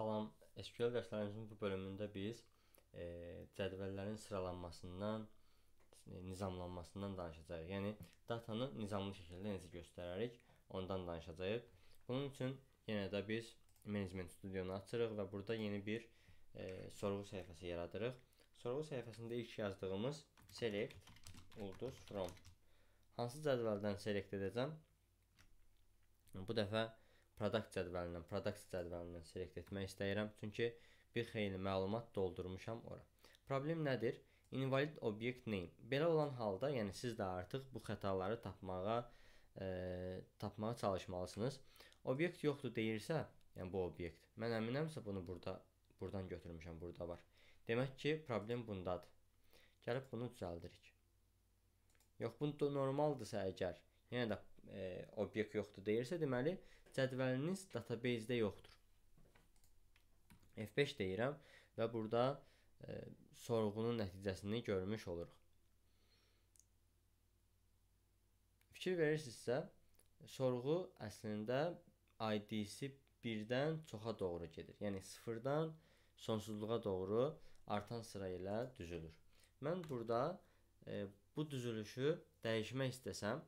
Salam, SQL dərslərimizin bu bölümündə biz e, cədvəllərin sıralanmasından, e, nizamlanmasından danışacağıq. Yəni datanı nizamlı şəkildə necə göstərərik, ondan danışacağıq. Bunun üçün yenə də biz Management Studio-nu açırıq və burada yeni bir e, sorğu səhifəsi yaradırıq. Sorğu səhifəsində ilk yazdığımız select ulduz from hansı cədvəldən select edəcəm? Bu dəfə produkt cədvəlindən, product cədvəlindən selekt etmək istəyirəm, çünki bir xeyli məlumat doldurmuşam ora. Problem nədir? Invalid object name. Belə olan halda, yəni siz də artıq bu xətaları tapmağa e, tapmağa çalışmalısınız. Obyekt yoxdur deyirsə, yəni bu obyekt. Mən əminəmsə bunu burada buradan götürmüşəm, burada var. Demək ki, problem bundadır. Gəlib bunu düzəldirik. Yox, bu normaldırsa əgər, yenə yəni də e, obyekt yoxdur deyirsə, deməli cədvəliniz database-də yoxdur. F5 deyirəm və burada e, sorğunun nəticəsini görmüş oluruq. Fikir verirsinizsə, sorğu əslində IDC 1-dən çoxa doğru gedir. Yəni 0-dan sonsuzluğa doğru artan sıra ilə düzülür. Mən burada e, bu düzülüşü dəyişmək istəsəm,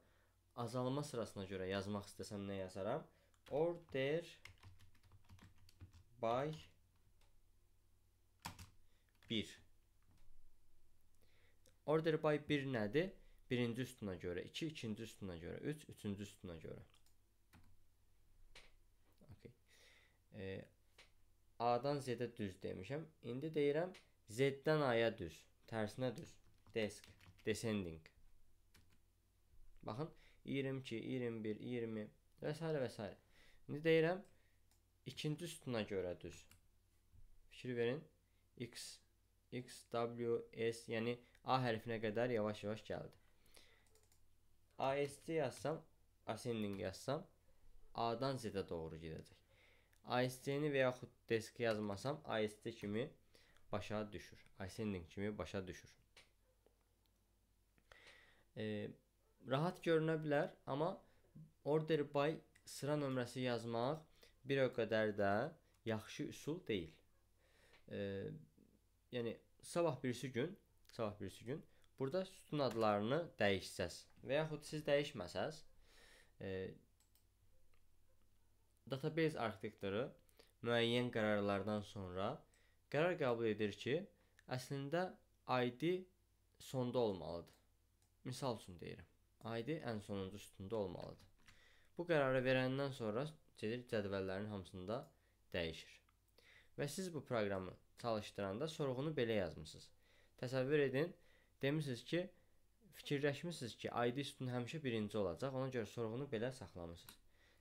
azalma sırasına görə yazmaq istəsəm nə yazaram? order by 1 order by 1 nədir? Birinci üstüne göre, 2, ikinci üstüne göre, 3, üçüncü üstüne göre. Okay. E, A-dan düz demişəm. İndi deyirəm z'dan a'ya düz, tersine düz. Desk, descending. Baxın 22, 21, 20 və s. İndi deyirəm ikinci sütuna görə düz. Fikir verin. X X W S yəni A hərfinə qədər yavaş-yavaş gəldi. AST yazsam, ascending yazsam A'dan dan Z-ə doğru gedəcək. AST-ni və yaxud deski yazmasam AST kimi başa düşür. Ascending kimi başa düşür. E, rahat görünə bilər, amma order by sıra nömrəsi yazmaq bir o qədər də yaxşı üsul deyil. E, yəni sabah birisi gün, sabah birisi gün burada sütun adlarını dəyişsəz və yaxud siz dəyişməsəz, e, database arxitektoru müəyyən qərarlardan sonra qərar qəbul edir ki, əslində ID sonda olmalıdır. Misal üçün deyirəm. ID ən sonuncu sütunda olmalıdır. Bu qərarı verəndən sonra gedir cədvəllərin hamısında dəyişir. Və siz bu proqramı çalışdıranda sorğunu belə yazmısınız. Təsəvvür edin, demisiniz ki, fikirləşmisiniz ki, ID sütun həmişə birinci olacaq, ona görə sorğunu belə saxlamısınız.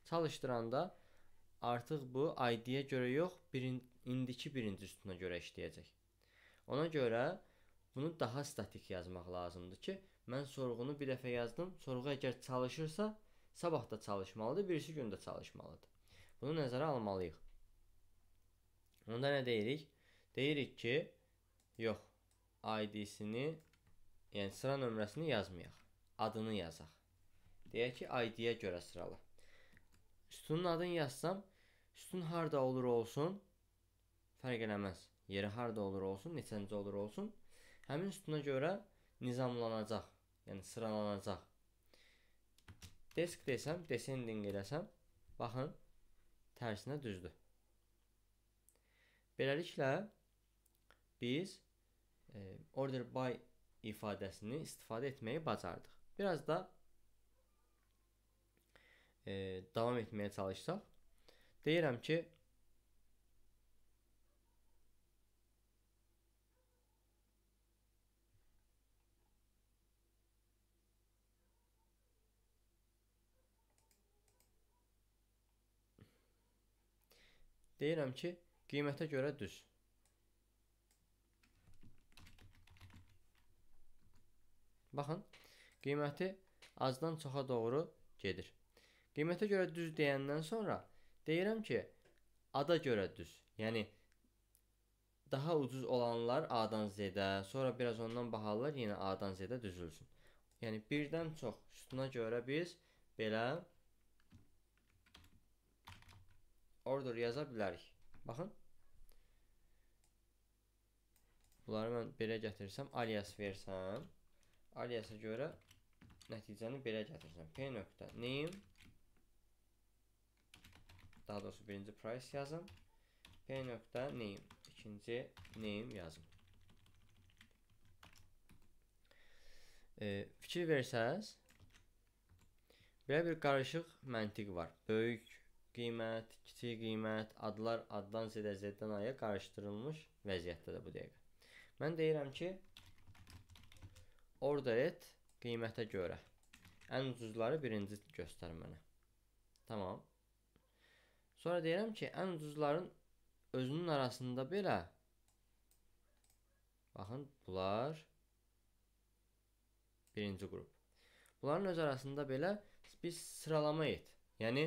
Çalışdıranda artıq bu ID-yə görə yox, birin, indiki birinci sütuna görə işləyəcək. Ona görə bunu daha statik yazmaq lazımdır ki, mən sorğunu bir dəfə yazdım, sorğu əgər çalışırsa, Sabah da çalışmalıdır, birisi gün də çalışmalıdır. Bunu nəzərə almalıyıq. Onda nə deyirik? Deyirik ki, yox, ID-sini, yəni sıra nömrəsini yazmayaq. Adını yazaq. Deyək ki, ID-yə görə sırala. Sütunun adını yazsam, sütun harda olur olsun, fərq eləməz. Yeri harda olur olsun, neçəncə olur olsun, həmin sütuna görə nizamlanacaq, yəni sıralanacaq. Desk desəm, descending eləsəm, baxın, tərsinə düzdür. Beləliklə, biz e, order by ifadəsini istifadə etməyi bacardıq. Biraz da e, davam etməyə çalışsaq, deyirəm ki, Deyirəm ki, qiymətə görə düz. Baxın, qiyməti azdan çoxa doğru gedir. Qiymətə görə düz deyəndən sonra deyirəm ki, ada görə düz. Yəni daha ucuz olanlar A-dan Z-də, sonra biraz ondan bahalılar yenə A-dan Z-də düzülsün. Yəni birdən çox sütuna görə biz belə order yaza bilərik. Baxın. Bunları mən belə gətirsəm, alias versəm, aliasa görə nəticəni belə gətirsəm. P nöqtə name daha doğrusu birinci price yazım. P nöqtə name, ikinci name yazım. E, fikir versəz, belə bir qarışıq məntiq var. Böyük qiymət, kiçik qiymət, adlar addan z-də, z-dən aya qarışdırılmış vəziyyətdədir bu dəqiqə. Mən deyirəm ki, order et qiymətə görə. Ən ucuzları birinci göstər mənə. Tamam. Sonra deyirəm ki, ən ucuzların özünün arasında belə Baxın, bunlar birinci qrup. Bunların öz arasında belə bir sıralama et. Yəni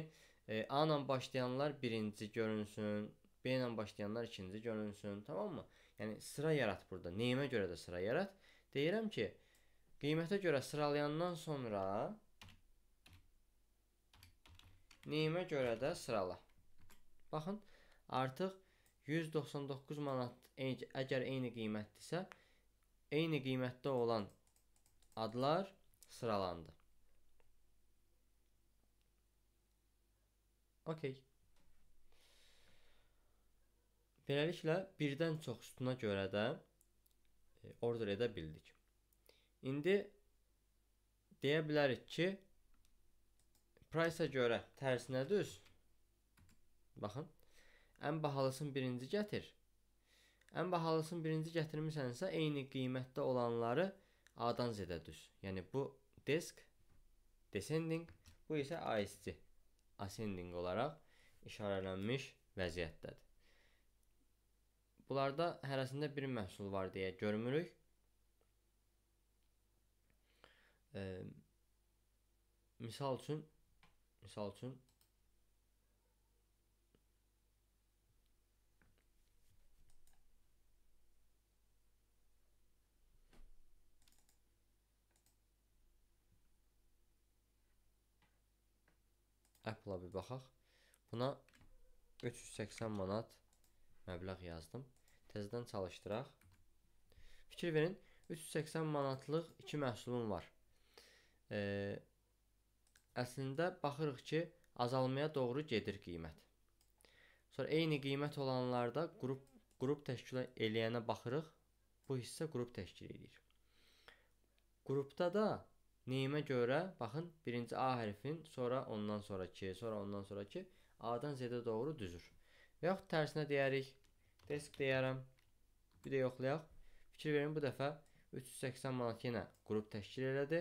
E, A ilə başlayanlar birinci görünsün, B ilə başlayanlar ikinci görünsün, tamammı? Yəni sıra yarat burada. Neyimə görə də sıra yarat? Deyirəm ki, qiymətə görə sıralayandan sonra neyimə görə də sırala. Baxın, artıq 199 manat əgər eyni qiymətdirsə, eyni qiymətdə olan adlar sıralandı. Okey. Beləliklə, birdən çox sütuna görə də e, order edə bildik. İndi deyə bilərik ki, price-a görə tərsinə düz. Baxın, ən bahalısını birinci gətir. Ən bahalısını birinci gətirmisənsə, eyni qiymətdə olanları A-dan Z-ə düz. Yəni bu disk descending, bu isə ASC ascending olaraq işarələnmiş vəziyyətdədir. Bunlarda hərəsində bir məhsul var deyə görmürük. E, misal üçün misal üçün Apple-a bir baxaq. Buna 380 manat məbləğ yazdım. Tezdən çalışdıraq. Fikir verin, 380 manatlıq iki məhsulum var. E, əslində baxırıq ki, azalmaya doğru gedir qiymət. Sonra eyni qiymət olanlarda qrup qrup təşkil eləyənə baxırıq. Bu hissə qrup təşkil edir. Qrupda da Neyimə görə? Baxın, birinci A hərfin, sonra ondan sonraki, sonra ondan sonraki A-dan Z-ə doğru düzür. Və yaxud tərsinə deyərik, desk deyərəm. Bir də yoxlayaq. Fikir verin, bu dəfə 380 manat yenə qrup təşkil elədi.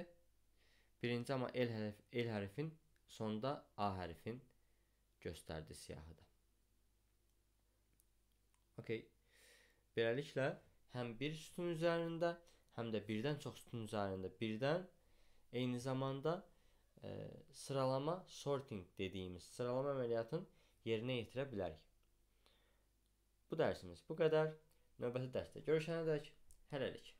Birinci amma L, hərf, L hərfin, sonda A hərfin göstərdi siyahıda. Okey. Beləliklə, həm bir sütun üzərində, həm də birdən çox sütun üzərində birdən Eyni zamanda e, sıralama sorting dediyimiz sıralama əməliyyatını yerinə yetirə bilərik. Bu dərsimiz bu qədər. Növbəti dərsdə görüşənədək hələlik.